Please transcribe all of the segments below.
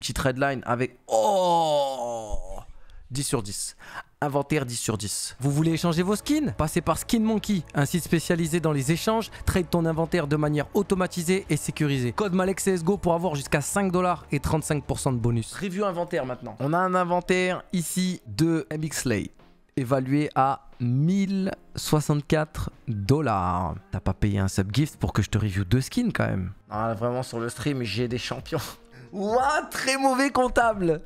Petite redline avec... Oh 10 sur 10. Inventaire 10 sur 10. Vous voulez échanger vos skins Passez par Skin Monkey, un site spécialisé dans les échanges, trade ton inventaire de manière automatisée et sécurisée. Code CSGO pour avoir jusqu'à 5 dollars et 35% de bonus. Review inventaire maintenant. On a un inventaire ici de MXLay, évalué à 1064 dollars. T'as pas payé un sub gift pour que je te review deux skins quand même. Ah, vraiment sur le stream, j'ai des champions. Ouah, très mauvais comptable.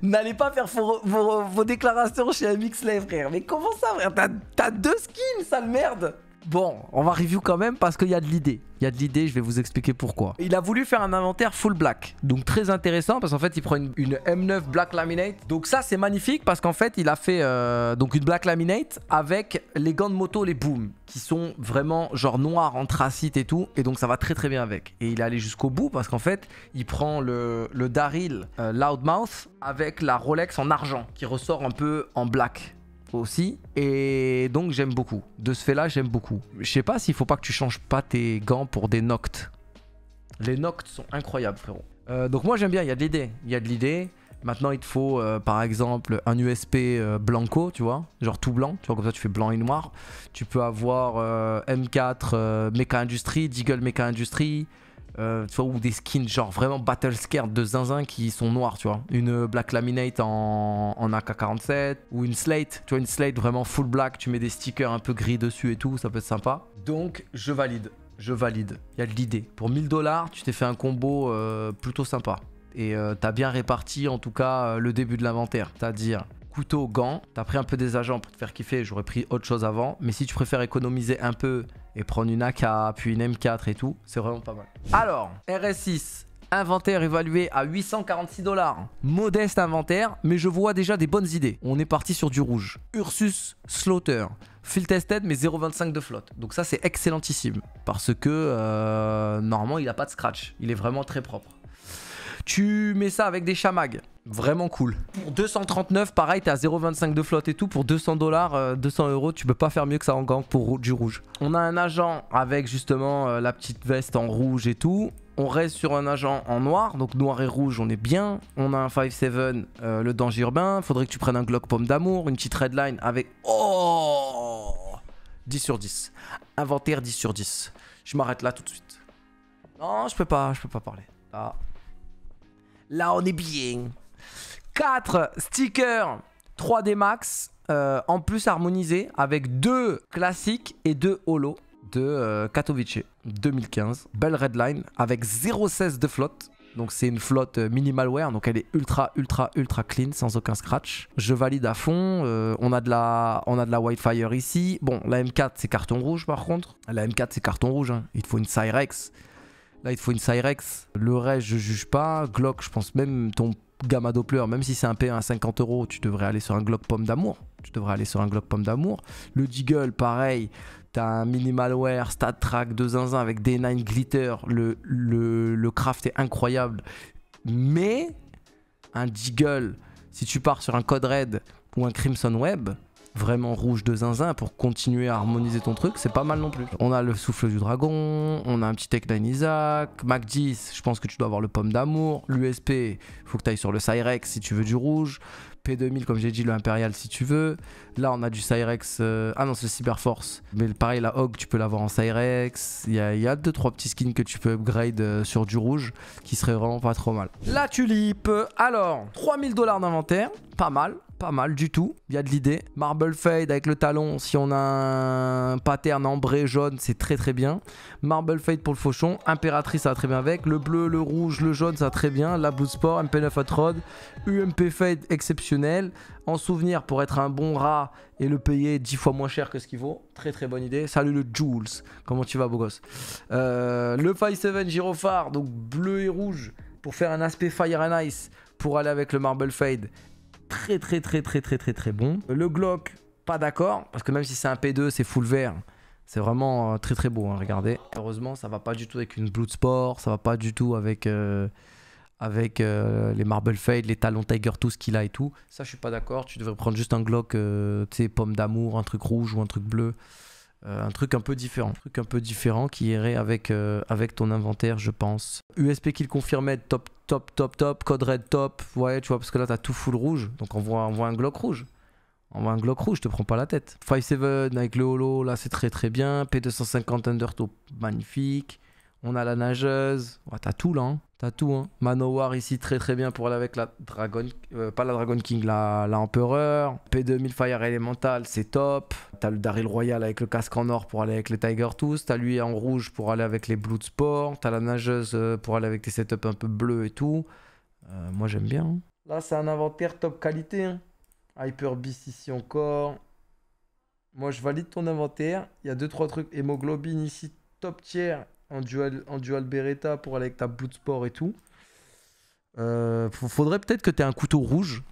N'allez pas faire vos, déclarations chez Mixlay, frère. Mais comment ça, frère T'as deux skins, sale merde Bon, on va review quand même parce qu'il y a de l'idée. Il y a de l'idée, je vais vous expliquer pourquoi. Il a voulu faire un inventaire full black. Donc très intéressant parce qu'en fait, il prend une, M9 black laminate. Donc ça, c'est magnifique parce qu'en fait, il a fait euh, donc une black laminate avec les gants de moto, les booms, qui sont vraiment genre noirs, anthracite et tout. Et donc ça va très très bien avec. Et il est allé jusqu'au bout parce qu'en fait, il prend le, Daryl euh, Loudmouth avec la Rolex en argent qui ressort un peu en black aussi. Et donc j'aime beaucoup. De ce fait-là, j'aime beaucoup. Je sais pas s'il faut pas que tu changes pas tes gants pour des noctes. Les noctes sont incroyables, frérot. Euh, donc moi j'aime bien, il y a de l'idée. Il y a de l'idée. Maintenant, il te faut euh, par exemple un USP euh, blanco, tu vois, genre tout blanc, tu vois, comme ça tu fais blanc et noir. Tu peux avoir M4 Mecha Industrie, Deagle Mecha Industrie, euh, tu vois, ou des skins genre vraiment battle scared de zinzin qui sont noirs, tu vois. Une black laminate en, AK-47 ou une slate, tu vois, une slate vraiment full black, tu mets des stickers un peu gris dessus et tout, ça peut être sympa. Donc, je valide, je valide. Il y a de l'idée. Pour 1000 dollars, tu t'es fait un combo euh, plutôt sympa. Et tu euh, t'as bien réparti en tout cas le début de l'inventaire, c'est-à-dire couteau, gants, t'as pris un peu des agents pour te faire kiffer, j'aurais pris autre chose avant, mais si tu préfères économiser un peu et prendre une AK, puis une M4 et tout. C'est vraiment pas mal. Alors, RS6, inventaire évalué à 846 dollars. Modeste inventaire, mais je vois déjà des bonnes idées. On est parti sur du rouge. Ursus Slaughter. Field tested, mais 0,25 de flotte. Donc ça, c'est excellentissime. Parce que, euh, normalement, il n'a pas de scratch. Il est vraiment très propre. Tu mets ça avec des chamags. Vraiment cool. Pour 239, pareil, t'as 0,25 de flotte et tout. Pour 200 dollars, 200 euh, euros, tu peux pas faire mieux que ça en gang pour du rouge. On a un agent avec justement euh, la petite veste en rouge et tout. On reste sur un agent en noir, donc noir et rouge, on est bien. On a un 5-7, euh, le danger urbain. Faudrait que tu prennes un Glock pomme d'amour, une petite redline avec. Oh 10 sur 10. Inventaire 10 sur 10. Je m'arrête là tout de suite. Non, je peux pas, je peux pas parler. Ah. Là, on est bien. 4 stickers 3D Max. Euh, en plus harmonisé avec deux classiques et deux Holo de euh, Katowice 2015. Belle redline avec 0,16 de flotte. Donc c'est une flotte euh, minimalware, donc elle est ultra ultra ultra clean sans aucun scratch. Je valide à fond, on, a de la, on a de la Whitefire ici. Bon, la M4 c'est carton rouge par contre. La M4 c'est carton rouge, hein. il faut une Cyrex. Là, il faut une Cyrex. Le reste, je juge pas. Glock, je pense même ton gamma Doppler, même si c'est un P1 à 50 euros, tu devrais aller sur un Glock pomme d'amour. Tu devrais aller sur un Glock pomme d'amour. Le Deagle, pareil. T'as un Minimalware, Stat Track, 2 zinzin avec d 9 glitter. Le, le craft est incroyable. Mais un Deagle, si tu pars sur un Code Red ou un Crimson Web, vraiment rouge de zinzin pour continuer à harmoniser ton truc, c'est pas mal non plus. On a le souffle du dragon, on a un petit Tech Isaac, Mac 10, je pense que tu dois avoir le pomme d'amour, l'USP, faut que tu ailles sur le Cyrex si tu veux du rouge, P2000 comme j'ai dit le Impérial si tu veux. Là on a du Cyrex, euh, ah non c'est le Cyberforce, mais pareil la Hog tu peux l'avoir en Cyrex, il y a, y deux trois petits skins que tu peux upgrade euh, sur du rouge qui serait vraiment pas trop mal. La tulipe, alors 3000 dollars d'inventaire, pas mal, pas mal du tout. Il y a de l'idée. Marble Fade avec le talon, si on a un pattern ambré jaune, c'est très très bien. Marble Fade pour le fauchon, Impératrice ça va très bien avec. Le bleu, le rouge, le jaune ça très bien. La Blue Sport, MP9 Hot Rod, UMP Fade exceptionnel. En souvenir pour être un bon rat et le payer 10 fois moins cher que ce qu'il vaut. Très très bonne idée. Salut le Jules. Comment tu vas beau gosse euh, Le 5-7 Gyrophare, donc bleu et rouge pour faire un aspect Fire and Ice pour aller avec le Marble Fade très très très très très très très bon. Le Glock, pas d'accord, parce que même si c'est un P2, c'est full vert. C'est vraiment euh, très très beau, hein, regardez. Heureusement, ça va pas du tout avec une Bloodsport, ça va pas du tout avec, euh, avec euh, les Marble Fade, les talons Tiger, tout ce qu'il a et tout. Ça, je suis pas d'accord. Tu devrais prendre juste un Glock, tu sais, pomme d'amour, un truc rouge ou un truc bleu. Euh, un truc un peu différent, truc un peu différent qui irait avec, euh, avec ton inventaire, je pense. USP qu'il confirmait, top, top, top, top, code red top, ouais, tu vois, parce que là, t'as tout full rouge, donc on voit, on voit un Glock rouge. On voit un Glock rouge, je te prends pas la tête. 5-7 avec le holo, là c'est très très bien. P250 Undertow, magnifique on a la nageuse, t'as tout là, hein. t'as tout. Hein. Manowar ici très très bien pour aller avec la Dragon, euh, pas la Dragon King, la, la Empereur. P2000 Fire Elemental, c'est top. T'as le Daryl Royal avec le casque en or pour aller avec les Tiger Tooth. T'as lui en rouge pour aller avec les Sport. T'as la nageuse euh, pour aller avec tes setups un peu bleus et tout. Euh, moi j'aime bien. Hein. Là c'est un inventaire top qualité. Hein. Hyper Beast ici encore. Moi je valide ton inventaire. Il y a 2-3 trucs. Hémoglobine ici top tier en dual, en Beretta pour aller avec ta sport et tout. Euh, faudrait peut-être que tu aies un couteau rouge.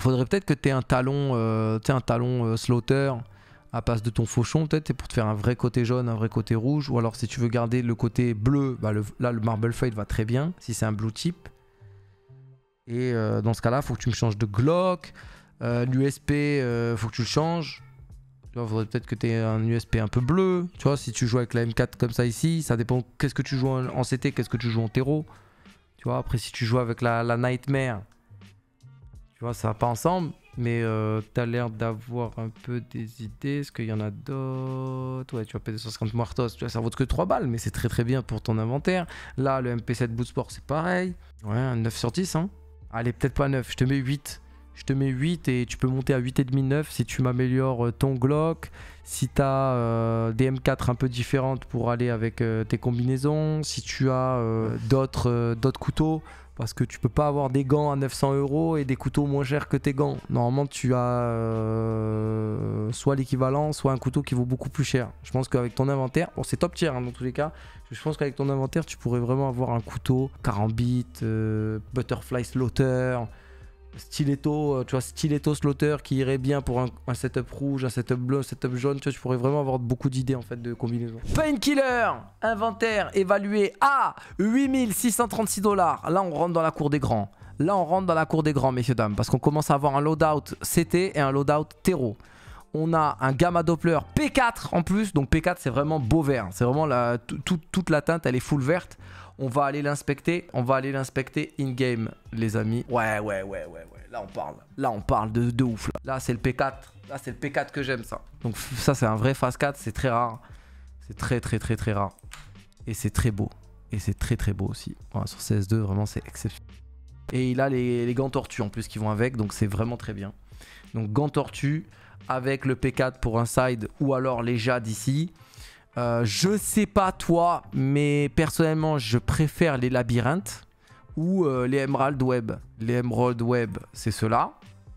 Faudrait peut-être que tu aies un talon, euh, un talon euh, slaughter à passe de ton fauchon, peut-être, pour te faire un vrai côté jaune, un vrai côté rouge. Ou alors, si tu veux garder le côté bleu, bah, là, le Marble Fight va très bien, si c'est un blue type. Et euh, dans ce cas-là, faut que tu me changes de Glock. L'USP, faut que tu le changes il faudrait peut-être que tu aies un USP un peu bleu. Tu vois, si tu joues avec la M4 comme ça ici, ça dépend qu'est-ce que tu joues en CT, qu'est-ce que tu joues en terreau. Tu vois, après, si tu joues avec la, Nightmare, tu vois, ça va pas ensemble. Mais euh, t'as tu as l'air d'avoir un peu des idées. Est-ce qu'il y en a d'autres Ouais, tu vois, P250 mortos tu vois, ça vaut que 3 balles, mais c'est très très bien pour ton inventaire. Là, le MP7 Boot Sport, c'est pareil. Ouais, 9 sur 10, hein. Allez, peut-être pas 9, je te mets 8 je te mets 8 et tu peux monter à 8,5, 9 si tu m'améliores euh, ton Glock, si tu as euh, des M4 un peu différentes pour aller avec euh, tes combinaisons, si tu as d'autres couteaux, parce que tu peux pas avoir des gants à 900 euros et des couteaux moins chers que tes gants. Normalement, tu as soit l'équivalent, soit un couteau qui vaut beaucoup plus cher. Je pense qu'avec ton inventaire, bon, c'est top tier hein, dans tous les cas, je pense qu'avec ton inventaire, tu pourrais vraiment avoir un couteau, bit butterfly slaughter stiletto, euh, tu vois, stiletto slaughter qui irait bien pour un, setup rouge, un setup bleu, un setup jaune. Tu vois, tu pourrais vraiment avoir beaucoup d'idées en fait de combinaisons. Painkiller, inventaire évalué à 8636 dollars. Là, on rentre dans la cour des grands. Là, on rentre dans la cour des grands, messieurs, dames, parce qu'on commence à avoir un loadout CT et un loadout terreau on a un gamma Doppler P4 en plus. Donc P4 c'est vraiment beau vert. C'est vraiment toute la teinte, elle est full verte. On va aller l'inspecter. On va aller l'inspecter in-game, les amis. Ouais, ouais, ouais, ouais, ouais. Là on parle. Là on parle de, de ouf. Là, c'est le P4. Là c'est le P4 que j'aime ça. Donc ça c'est un vrai phase 4, c'est très rare. C'est très très très très rare. Et c'est très beau. Et c'est très très beau aussi. sur CS2, vraiment c'est exceptionnel. Et il a les, les, gants tortues en plus qui vont avec, donc c'est vraiment très bien. Donc gants tortues avec le P4 pour un side ou alors les jades ici. Euh, je sais pas toi, mais personnellement, je préfère les labyrinthes ou euh, les Emerald Web. Les Emerald Web, c'est cela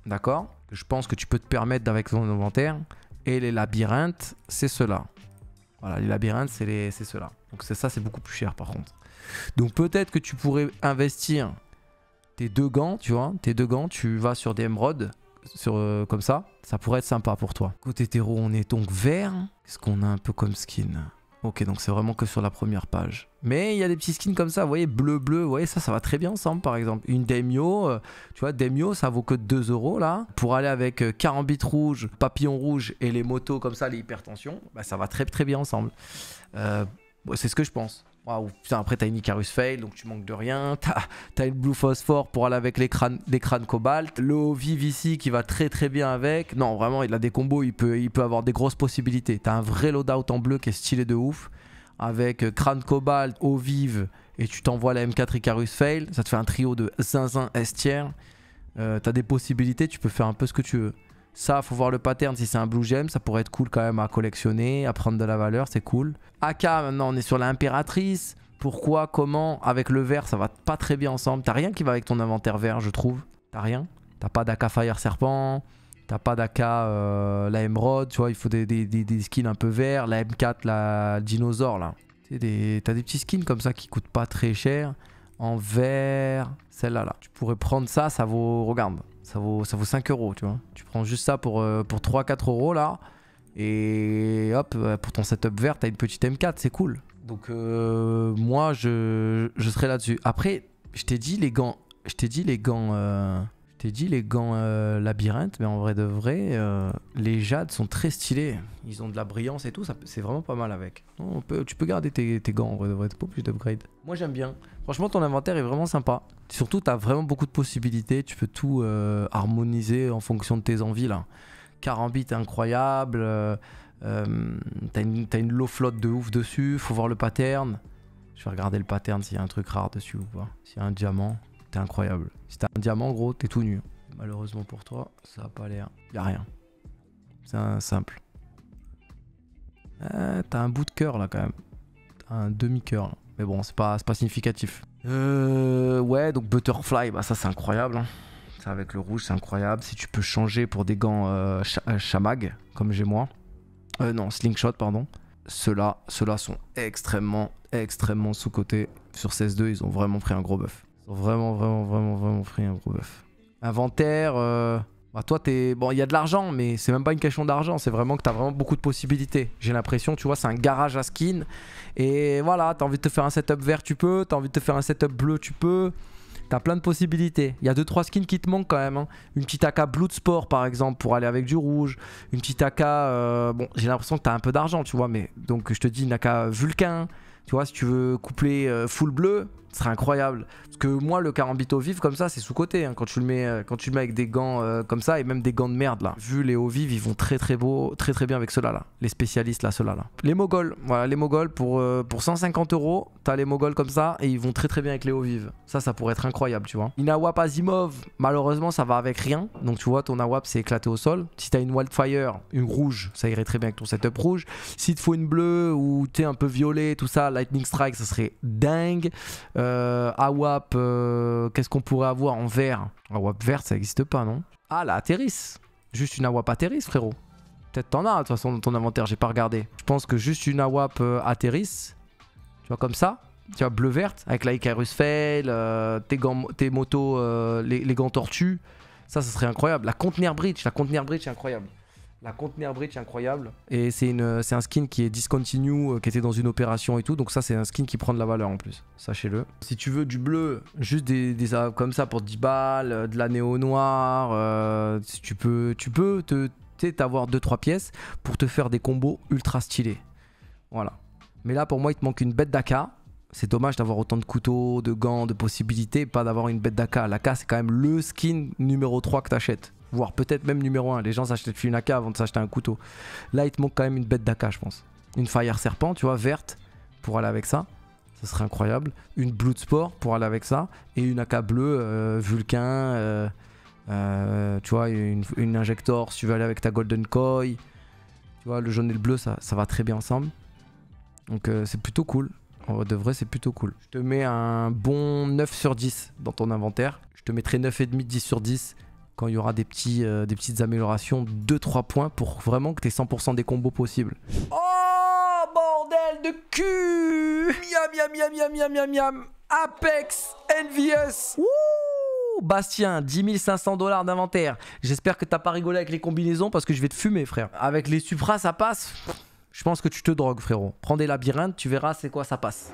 d'accord Je pense que tu peux te permettre d'avoir ton inventaire. Et les labyrinthes, c'est cela Voilà, les labyrinthes, c'est les... ceux-là. Donc ça, c'est beaucoup plus cher par contre. Donc peut-être que tu pourrais investir tes deux gants, tu vois, tes deux gants, tu vas sur des emerald sur, euh, comme ça, ça pourrait être sympa pour toi. Côté terreau, on est donc vert. Qu'est-ce qu'on a un peu comme skin Ok, donc c'est vraiment que sur la première page. Mais il y a des petits skins comme ça, vous voyez, bleu-bleu, vous voyez, ça, ça va très bien ensemble, par exemple. Une Daimyo, euh, tu vois, Daimyo, ça vaut que 2 euros, là. Pour aller avec 40 euh, bits rouge, Papillon rouge et les motos comme ça, les hypertensions, bah, ça va très très bien ensemble. c'est ce que je pense. Waouh, putain, après t'as une Icarus Fail, donc tu manques de rien. T'as une Blue Phosphore pour aller avec les crânes, Cobalt. Le Vive ici qui va très très bien avec. Non, vraiment, il a des combos, il peut, il peut avoir des grosses possibilités. T'as un vrai loadout en bleu qui est stylé de ouf. Avec euh, crâne Cobalt, eau vive, et tu t'envoies la M4 Icarus Fail. Ça te fait un trio de zinzin S euh, t'as des possibilités, tu peux faire un peu ce que tu veux. Ça, faut voir le pattern. Si c'est un blue gem, ça pourrait être cool quand même à collectionner, à prendre de la valeur, c'est cool. AK, maintenant, on est sur l'impératrice. Pourquoi, comment Avec le vert, ça va pas très bien ensemble. T'as rien qui va avec ton inventaire vert, je trouve. T'as rien. T'as pas d'AK Fire Serpent. T'as pas d'AK euh, la Emerald. Tu vois, il faut des, skins un peu verts. La M4, la Dinosaure, là. T'as des, petits skins comme ça qui coûtent pas très cher. En vert, celle-là, là. Tu pourrais prendre ça, ça vaut... Regarde, ça vaut, ça vaut 5 euros, tu vois. Tu prends juste ça pour, euh, pour 3-4 euros là. Et hop, euh, pour ton setup vert, t'as une petite M4, c'est cool. Donc euh, moi, je, je serai là-dessus. Après, je t'ai dit les gants. Je t'ai dit les gants. T'es dit les gants euh, labyrinthe, mais en vrai de vrai, euh, les jades sont très stylés. Ils ont de la brillance et tout, c'est vraiment pas mal avec. On tu peux garder tes, gants en vrai de vrai, tu pas plus d'upgrade. Moi j'aime bien. Franchement, ton inventaire est vraiment sympa. Surtout, t'as vraiment beaucoup de possibilités. Tu peux tout euh, harmoniser en fonction de tes envies là. Carambit incroyable. t'as une, une low flotte de ouf dessus. Faut voir le pattern. Je vais regarder le pattern s'il y a un truc rare dessus ou pas. S'il y a un diamant. T'es incroyable. Si t'as un diamant, gros, t'es tout nu. Malheureusement pour toi, ça a pas l'air. a rien. C'est un simple. Eh, t'as un bout de cœur là quand même. un demi-cœur. Mais bon, c'est pas, pas significatif. Euh, ouais, donc Butterfly, bah ça c'est incroyable. Hein. Ça avec le rouge, c'est incroyable. Si tu peux changer pour des gants euh, euh, Shamag chamag, comme j'ai moi. Euh, non, slingshot, pardon. Ceux-là, ceux-là sont extrêmement, extrêmement sous-cotés. Sur 16-2, ils ont vraiment pris un gros buff vraiment, vraiment, vraiment, vraiment free, un gros bœuf. Inventaire. Euh, bah, toi, t'es. Bon, il y a de l'argent, mais c'est même pas une question d'argent. C'est vraiment que t'as vraiment beaucoup de possibilités. J'ai l'impression, tu vois, c'est un garage à skins Et voilà, t'as envie de te faire un setup vert, tu peux. T'as envie de te faire un setup bleu, tu peux. T'as plein de possibilités. Il y a 2-3 skins qui te manquent quand même. Hein. Une petite AK Blood Sport par exemple pour aller avec du rouge. Une petite AK. Euh, bon, j'ai l'impression que t'as un peu d'argent, tu vois. Mais donc je te dis une AK Vulcain. Tu vois, si tu veux coupler euh, full bleu, ce serait incroyable. Parce que moi, le au vif comme ça, c'est sous-côté. Hein, quand, tu le mets, euh, quand tu mets avec des gants euh, comme ça et même des gants de merde là. Vu les hauts vives, ils vont très très beau, très très bien avec cela là Les spécialistes là, ceux-là Les mogols, voilà, les mogols pour, euh, pour 150 euros, t'as les mogols comme ça et ils vont très très bien avec les hauts vives. Ça, ça pourrait être incroyable, tu vois. Inawap Azimov, malheureusement, ça va avec rien. Donc tu vois, ton Awap c'est éclaté au sol. Si t'as une Wildfire, une rouge, ça irait très bien avec ton setup rouge. Si te faut une bleue ou t'es un peu violet, tout ça, Lightning Strike, ça serait dingue. Euh, AWAP, euh, qu'est-ce qu'on pourrait avoir en vert AWAP vert, ça n'existe pas, non Ah, la Atterris Juste une AWAP Atterris, frérot. Peut-être t'en as, de toute façon, dans ton inventaire, j'ai pas regardé. Je pense que juste une AWAP euh, Atterris, tu vois, comme ça, tu vois, bleu-verte, avec la Icarus Fail, tes, gants, tes motos, les, gants tortues. Ça, ça serait incroyable. La Conteneur Bridge, la Conteneur Bridge, c'est incroyable. La container bridge incroyable. Et euh, c'est un skin qui est discontinue, euh, qui était dans une opération et tout. Donc ça, c'est un skin qui prend de la valeur en plus. Sachez-le. Si tu veux du bleu, juste des, des comme ça pour 10 balles, euh, de la néo noire. tu peux, tu peux te t'avoir 2-3 pièces pour te faire des combos ultra stylés. Voilà. Mais là, pour moi, il te manque une bête d'aka. C'est dommage d'avoir autant de couteaux, de gants, de possibilités, pas d'avoir une bête d'aka. L'AK, c'est quand même le skin numéro 3 que t'achètes voire peut-être même numéro 1. Les gens s'achètent une AK avant de s'acheter un couteau. Là, il te manque quand même une bête d'AK, je pense. Une Fire Serpent, tu vois, verte, pour aller avec ça. Ce serait incroyable. Une Sport pour aller avec ça. Et une AK bleue, euh, vulcan euh, euh, tu vois, une, Injector si tu veux aller avec ta Golden Koi. Tu vois, le jaune et le bleu, ça, ça va très bien ensemble. Donc c'est plutôt cool. De vrai, c'est plutôt cool. Je te mets un bon 9 sur 10 dans ton inventaire. Je te mettrai 9,5, 10 sur 10 quand il y aura des, petits, euh, des petites améliorations, 2-3 points pour vraiment que tu aies 100% des combos possibles. Oh, bordel de cul Miam, miam, miam, miam, miam, miam Apex NVS Wouh Bastien, 10 500 dollars d'inventaire. J'espère que t'as pas rigolé avec les combinaisons parce que je vais te fumer, frère. Avec les Supras, ça passe Je pense que tu te drogues, frérot. Prends des labyrinthes, tu verras c'est quoi ça passe.